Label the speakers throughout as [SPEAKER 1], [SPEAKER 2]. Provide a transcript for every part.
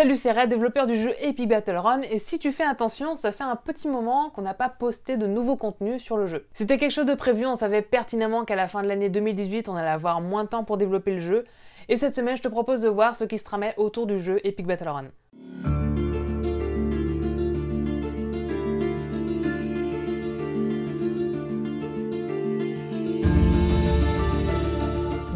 [SPEAKER 1] Salut, c'est développeur du jeu Epic Battle Run, et si tu fais attention, ça fait un petit moment qu'on n'a pas posté de nouveaux contenus sur le jeu. C'était quelque chose de prévu, on savait pertinemment qu'à la fin de l'année 2018, on allait avoir moins de temps pour développer le jeu, et cette semaine, je te propose de voir ce qui se tramait autour du jeu Epic Battle Run.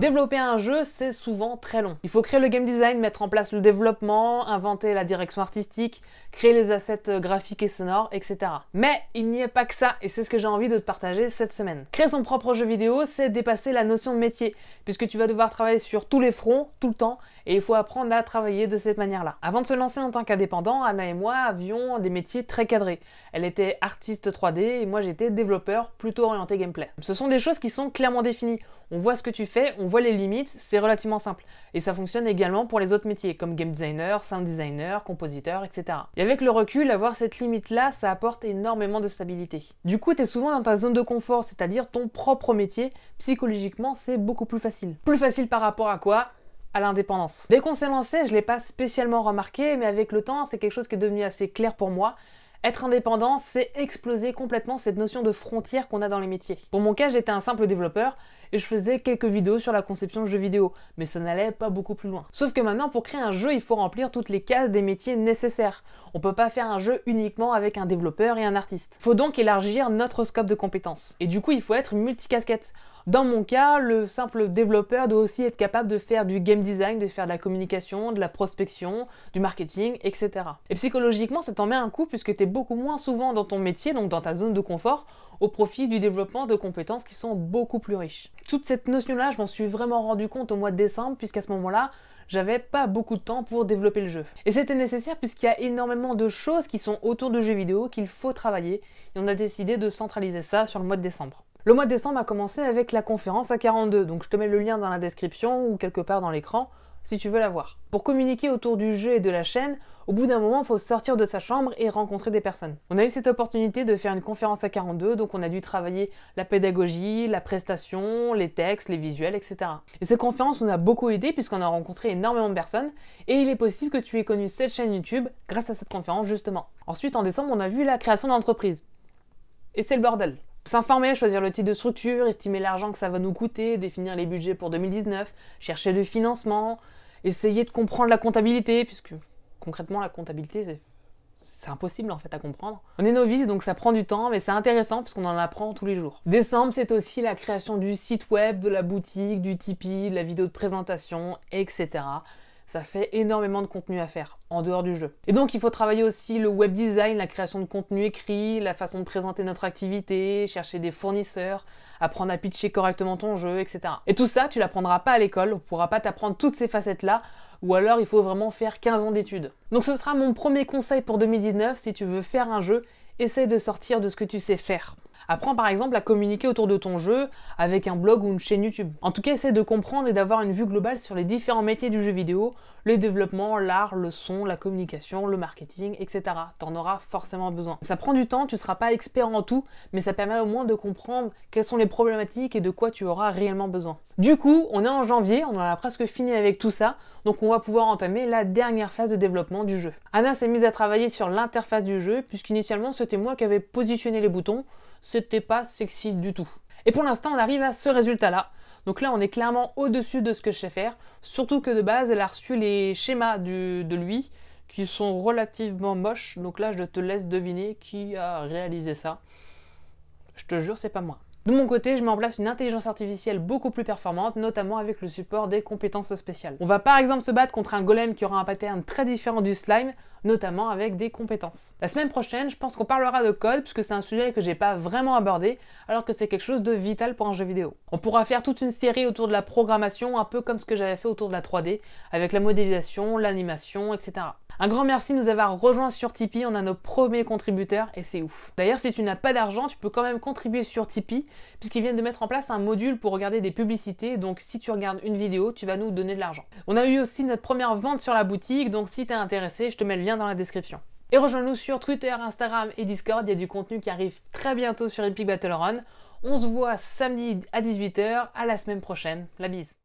[SPEAKER 1] Développer un jeu, c'est souvent très long. Il faut créer le game design, mettre en place le développement, inventer la direction artistique, créer les assets euh, graphiques et sonores, etc. Mais il n'y a pas que ça, et c'est ce que j'ai envie de te partager cette semaine. Créer son propre jeu vidéo, c'est dépasser la notion de métier, puisque tu vas devoir travailler sur tous les fronts, tout le temps, et il faut apprendre à travailler de cette manière-là. Avant de se lancer en tant qu'indépendant, Anna et moi avions des métiers très cadrés. Elle était artiste 3D et moi j'étais développeur plutôt orienté gameplay. Ce sont des choses qui sont clairement définies. On voit ce que tu fais, on les limites, c'est relativement simple. Et ça fonctionne également pour les autres métiers, comme game designer, sound designer, compositeur, etc. Et avec le recul, avoir cette limite-là, ça apporte énormément de stabilité. Du coup, tu es souvent dans ta zone de confort, c'est-à-dire ton propre métier. Psychologiquement, c'est beaucoup plus facile. Plus facile par rapport à quoi à l'indépendance. Dès qu'on s'est lancé, je l'ai pas spécialement remarqué, mais avec le temps, c'est quelque chose qui est devenu assez clair pour moi. Être indépendant, c'est exploser complètement cette notion de frontière qu'on a dans les métiers. Pour mon cas, j'étais un simple développeur et je faisais quelques vidéos sur la conception de jeux vidéo, mais ça n'allait pas beaucoup plus loin. Sauf que maintenant, pour créer un jeu, il faut remplir toutes les cases des métiers nécessaires. On ne peut pas faire un jeu uniquement avec un développeur et un artiste. Il Faut donc élargir notre scope de compétences. Et du coup, il faut être multicasquette. Dans mon cas, le simple développeur doit aussi être capable de faire du game design, de faire de la communication, de la prospection, du marketing, etc. Et psychologiquement, ça t'en met un coup puisque tu es beaucoup moins souvent dans ton métier, donc dans ta zone de confort, au profit du développement de compétences qui sont beaucoup plus riches toute cette notion-là, je m'en suis vraiment rendu compte au mois de décembre, puisqu'à ce moment-là, j'avais pas beaucoup de temps pour développer le jeu. Et c'était nécessaire puisqu'il y a énormément de choses qui sont autour de jeux vidéo qu'il faut travailler, et on a décidé de centraliser ça sur le mois de décembre. Le mois de décembre a commencé avec la conférence à 42, donc je te mets le lien dans la description ou quelque part dans l'écran si tu veux la voir. Pour communiquer autour du jeu et de la chaîne, au bout d'un moment, il faut sortir de sa chambre et rencontrer des personnes. On a eu cette opportunité de faire une conférence à 42, donc on a dû travailler la pédagogie, la prestation, les textes, les visuels, etc. Et cette conférence nous a beaucoup aidé puisqu'on a rencontré énormément de personnes, et il est possible que tu aies connu cette chaîne YouTube grâce à cette conférence justement. Ensuite, en décembre, on a vu la création d'entreprise. Et c'est le bordel. S'informer, choisir le type de structure, estimer l'argent que ça va nous coûter, définir les budgets pour 2019, chercher du financement, essayer de comprendre la comptabilité, puisque concrètement la comptabilité c'est c'est impossible en fait à comprendre. On est novice donc ça prend du temps mais c'est intéressant puisqu'on en apprend tous les jours. Décembre c'est aussi la création du site web, de la boutique, du Tipeee, de la vidéo de présentation, etc ça fait énormément de contenu à faire en dehors du jeu. Et donc il faut travailler aussi le web design, la création de contenu écrit, la façon de présenter notre activité, chercher des fournisseurs, apprendre à pitcher correctement ton jeu, etc. Et tout ça, tu l'apprendras pas à l'école, on pourra pas t'apprendre toutes ces facettes-là, ou alors il faut vraiment faire 15 ans d'études. Donc ce sera mon premier conseil pour 2019, si tu veux faire un jeu, essaie de sortir de ce que tu sais faire. Apprends par exemple à communiquer autour de ton jeu avec un blog ou une chaîne YouTube. En tout cas, essaie de comprendre et d'avoir une vue globale sur les différents métiers du jeu vidéo, le développement, l'art, le son, la communication, le marketing, etc. T'en auras forcément besoin. Ça prend du temps, tu seras pas expert en tout, mais ça permet au moins de comprendre quelles sont les problématiques et de quoi tu auras réellement besoin. Du coup, on est en janvier, on en a presque fini avec tout ça, donc on va pouvoir entamer la dernière phase de développement du jeu. Anna s'est mise à travailler sur l'interface du jeu, puisqu'initialement c'était moi qui avais positionné les boutons, c'était pas sexy du tout. Et pour l'instant, on arrive à ce résultat-là. Donc là, on est clairement au-dessus de ce que je sais faire, surtout que de base, elle a reçu les schémas de lui qui sont relativement moches. Donc là, je te laisse deviner qui a réalisé ça. Je te jure, c'est pas moi. De mon côté, je mets en place une intelligence artificielle beaucoup plus performante, notamment avec le support des compétences spéciales. On va par exemple se battre contre un golem qui aura un pattern très différent du slime, notamment avec des compétences. La semaine prochaine, je pense qu'on parlera de code, puisque c'est un sujet que j'ai pas vraiment abordé, alors que c'est quelque chose de vital pour un jeu vidéo. On pourra faire toute une série autour de la programmation, un peu comme ce que j'avais fait autour de la 3D, avec la modélisation, l'animation, etc. Un grand merci de nous avoir rejoints sur Tipeee, on a nos premiers contributeurs et c'est ouf. D'ailleurs, si tu n'as pas d'argent, tu peux quand même contribuer sur Tipeee, puisqu'ils viennent de mettre en place un module pour regarder des publicités, donc si tu regardes une vidéo, tu vas nous donner de l'argent. On a eu aussi notre première vente sur la boutique, donc si t'es intéressé, je te mets le lien dans la description. Et rejoins-nous sur Twitter, Instagram et Discord, il y a du contenu qui arrive très bientôt sur Epic Battle Run. On se voit samedi à 18h, à la semaine prochaine, la bise